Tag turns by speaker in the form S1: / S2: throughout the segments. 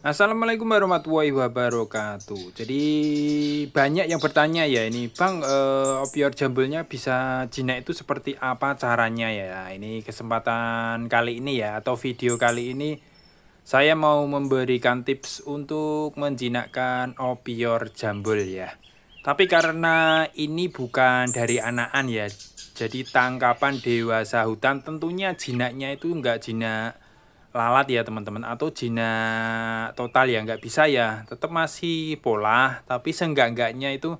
S1: Assalamualaikum warahmatullahi wabarakatuh. Jadi banyak yang bertanya ya ini, Bang, eh, opior jambulnya bisa jinak itu seperti apa caranya ya? Nah, ini kesempatan kali ini ya atau video kali ini saya mau memberikan tips untuk menjinakkan opior jambul ya. Tapi karena ini bukan dari anakan ya, jadi tangkapan dewasa hutan tentunya jinaknya itu nggak jinak lalat ya teman-teman atau jinak total ya nggak bisa ya tetap masih pola tapi seenggak-enggaknya itu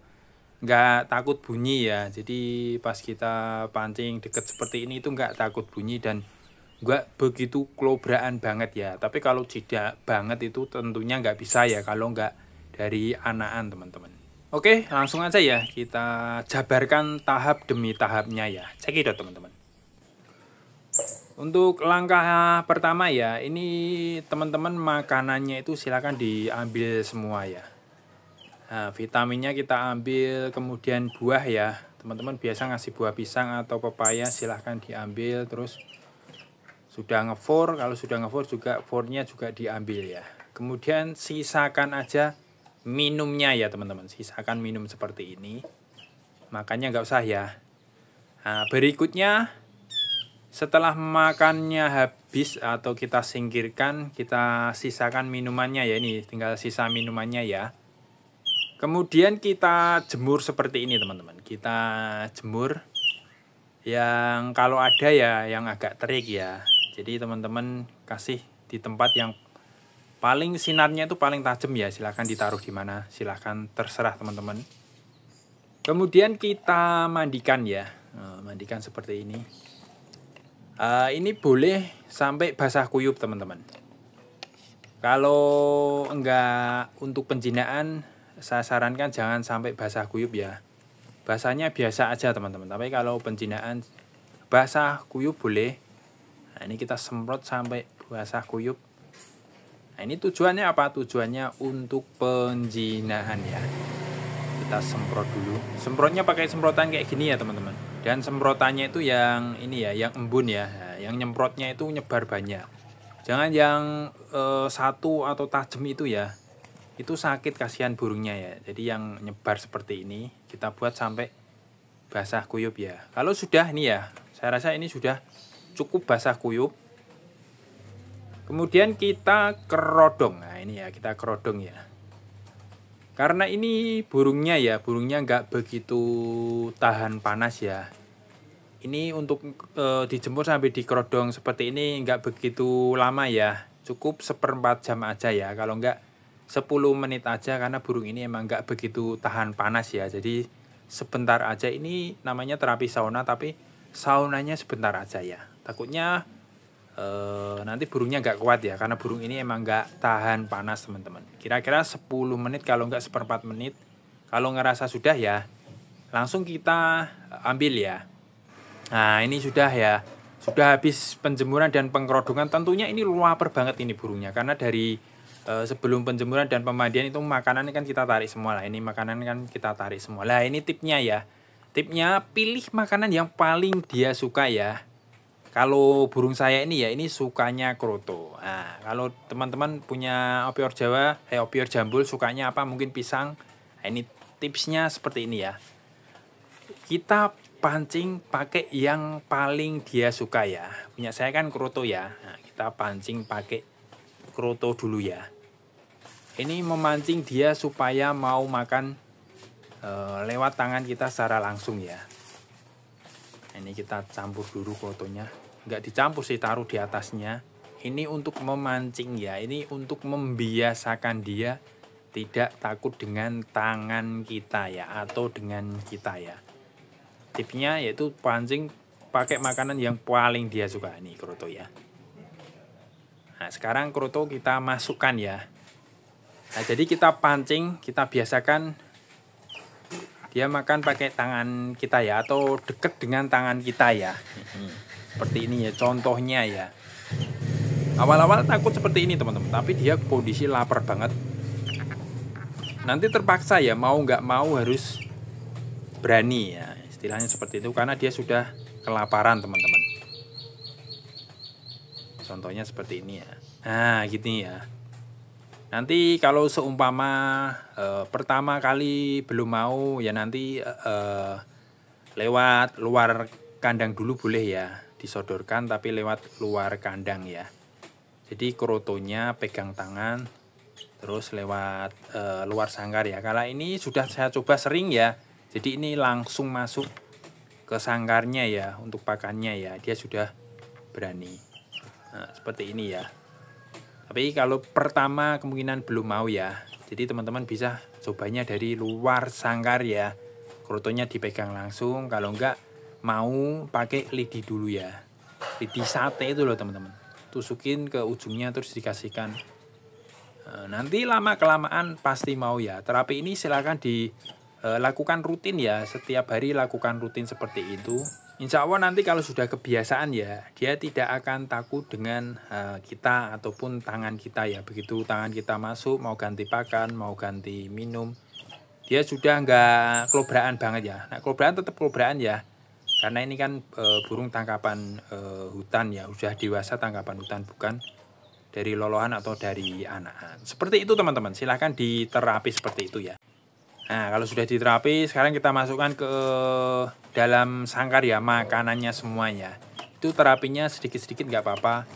S1: nggak takut bunyi ya jadi pas kita pancing deket seperti ini itu nggak takut bunyi dan nggak begitu klobraan banget ya tapi kalau tidak banget itu tentunya nggak bisa ya kalau nggak dari anakan teman-teman oke langsung aja ya kita jabarkan tahap demi tahapnya ya cekidot teman-teman untuk langkah ah, pertama ya, ini teman-teman makanannya itu silakan diambil semua ya. Nah, vitaminnya kita ambil, kemudian buah ya. Teman-teman biasa ngasih buah pisang atau pepaya silahkan diambil. Terus sudah ngefor, kalau sudah ngefor juga fornya juga diambil ya. Kemudian sisakan aja minumnya ya teman-teman. Sisakan minum seperti ini. Makanya nggak usah ya. Nah, berikutnya setelah makannya habis atau kita singkirkan, kita sisakan minumannya ya ini, tinggal sisa minumannya ya. Kemudian kita jemur seperti ini teman-teman. Kita jemur yang kalau ada ya yang agak terik ya. Jadi teman-teman kasih di tempat yang paling sinarnya itu paling tajam ya. Silahkan ditaruh di mana, silahkan terserah teman-teman. Kemudian kita mandikan ya, eh, mandikan seperti ini Uh, ini boleh sampai basah kuyup teman-teman. Kalau enggak untuk penjinaan, saya sarankan jangan sampai basah kuyup ya. Basahnya biasa aja teman-teman. Tapi kalau penjinaan basah kuyup boleh. Nah, ini kita semprot sampai basah kuyup. Nah, ini tujuannya apa? Tujuannya untuk penjinaan ya. Kita semprot dulu. Semprotnya pakai semprotan kayak gini ya teman-teman dan semprotannya itu yang ini ya yang embun ya yang nyemprotnya itu nyebar banyak jangan yang eh, satu atau tajam itu ya itu sakit kasihan burungnya ya jadi yang nyebar seperti ini kita buat sampai basah kuyup ya kalau sudah ini ya saya rasa ini sudah cukup basah kuyup kemudian kita kerodong nah ini ya kita kerodong ya karena ini burungnya ya burungnya nggak begitu tahan panas ya ini untuk e, dijemur sampai di kerodong seperti ini nggak begitu lama ya cukup seperempat jam aja ya kalau nggak 10 menit aja karena burung ini emang nggak begitu tahan panas ya jadi sebentar aja ini namanya terapi sauna tapi saunanya sebentar aja ya takutnya Uh, nanti burungnya nggak kuat ya karena burung ini emang nggak tahan panas teman-teman kira-kira 10 menit kalau nggak seperempat menit kalau ngerasa sudah ya langsung kita ambil ya nah ini sudah ya sudah habis penjemuran dan pengkerodongan tentunya ini luar banget ini burungnya karena dari uh, sebelum penjemuran dan pemandian itu makanan kan kita tarik semua lah ini makanan kan kita tarik semua lah ini tipnya ya tipnya pilih makanan yang paling dia suka ya kalau burung saya ini ya ini sukanya kroto. Nah, kalau teman-teman punya opior Jawa, eh opior jambul sukanya apa? Mungkin pisang. Nah, ini tipsnya seperti ini ya. Kita pancing pakai yang paling dia suka ya. Punya saya kan kroto ya. Nah, kita pancing pakai kroto dulu ya. Ini memancing dia supaya mau makan e, lewat tangan kita secara langsung ya ini kita campur dulu fotonya nggak dicampur sih taruh di atasnya ini untuk memancing ya ini untuk membiasakan dia tidak takut dengan tangan kita ya atau dengan kita ya tipnya yaitu pancing pakai makanan yang paling dia suka ini kroto ya nah sekarang kroto kita masukkan ya nah jadi kita pancing kita biasakan dia makan pakai tangan kita ya atau deket dengan tangan kita ya seperti ini ya contohnya ya awal-awal takut seperti ini teman-teman tapi dia kondisi lapar banget nanti terpaksa ya mau nggak mau harus berani ya istilahnya seperti itu karena dia sudah kelaparan teman-teman contohnya seperti ini ya nah gini ya Nanti kalau seumpama e, pertama kali belum mau ya nanti e, lewat luar kandang dulu boleh ya disodorkan tapi lewat luar kandang ya. Jadi kerotonya pegang tangan terus lewat e, luar sangkar ya. Kalau ini sudah saya coba sering ya. Jadi ini langsung masuk ke sangkarnya ya untuk pakannya ya. Dia sudah berani. Nah, seperti ini ya. Tapi kalau pertama kemungkinan belum mau ya. Jadi teman-teman bisa cobanya dari luar sangkar ya. Krotonya dipegang langsung. Kalau enggak mau pakai lidi dulu ya. Lidi sate itu loh teman-teman. Tusukin ke ujungnya terus dikasihkan. Eh, nanti lama kelamaan pasti mau ya. Terapi ini silahkan di Eh, lakukan rutin ya setiap hari lakukan rutin seperti itu Insya Allah nanti kalau sudah kebiasaan ya dia tidak akan takut dengan uh, kita ataupun tangan kita ya begitu tangan kita masuk mau ganti pakan mau ganti minum dia sudah nggak kelobraan banget ya nah kelobraan tetap kelobraan ya karena ini kan e, burung tangkapan e, hutan ya sudah dewasa tangkapan hutan bukan dari lolohan atau dari anak-anak seperti itu teman-teman silahkan diterapi seperti itu ya Nah, kalau sudah diterapi, sekarang kita masukkan ke dalam sangkar ya, makanannya semuanya. Itu terapinya sedikit-sedikit nggak apa-apa.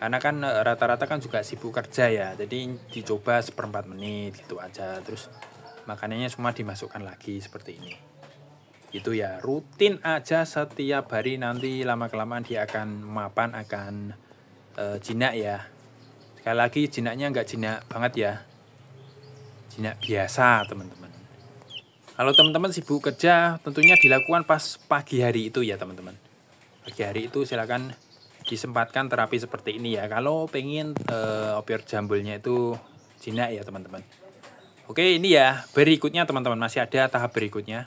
S1: Karena kan eh, rata-rata kan juga sibuk kerja ya, jadi dicoba seperempat menit gitu aja. Terus makanannya semua dimasukkan lagi seperti ini. Itu ya, rutin aja setiap hari nanti lama-kelamaan dia akan mapan, akan e, jinak ya. Sekali lagi jinaknya nggak jinak banget ya jinak biasa teman-teman kalau teman-teman sibuk kerja, tentunya dilakukan pas pagi hari itu ya teman-teman. Pagi hari itu silakan disempatkan terapi seperti ini ya. Kalau pengen eh, jambulnya itu jinak ya teman-teman. Oke ini ya berikutnya teman-teman masih ada tahap berikutnya.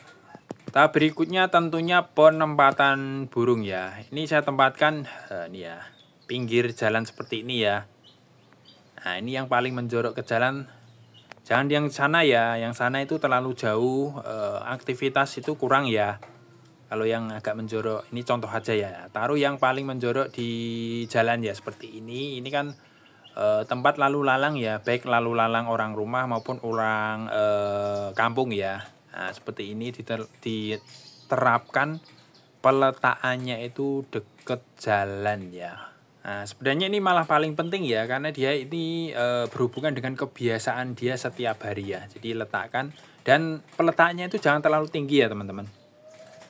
S1: Tahap berikutnya tentunya penempatan burung ya. Ini saya tempatkan eh, ini ya pinggir jalan seperti ini ya. Nah ini yang paling menjorok ke jalan jangan yang sana ya yang sana itu terlalu jauh e, aktivitas itu kurang ya kalau yang agak menjorok ini contoh aja ya taruh yang paling menjorok di jalan ya seperti ini ini kan e, tempat lalu lalang ya baik lalu lalang orang rumah maupun orang e, kampung ya nah, seperti ini diterapkan peletaannya itu deket jalan ya Nah, sebenarnya ini malah paling penting ya karena dia ini e, berhubungan dengan kebiasaan dia setiap hari ya. Jadi letakkan dan peletakannya itu jangan terlalu tinggi ya, teman-teman.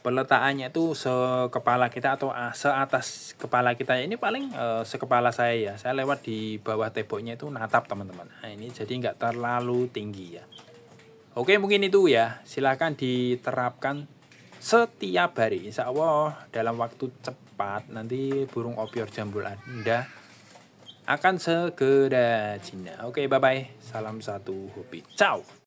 S1: Peletakannya itu sekepala kita atau seatas kepala kita. Ini paling e, sekepala saya ya. Saya lewat di bawah teboknya itu natap, teman-teman. Nah, ini jadi nggak terlalu tinggi ya. Oke, mungkin itu ya. Silahkan diterapkan setiap hari. Insya Allah dalam waktu cepat cepat nanti burung opior jambul Anda akan segera Cina. Oke, bye-bye. Salam satu hobi. Ciao.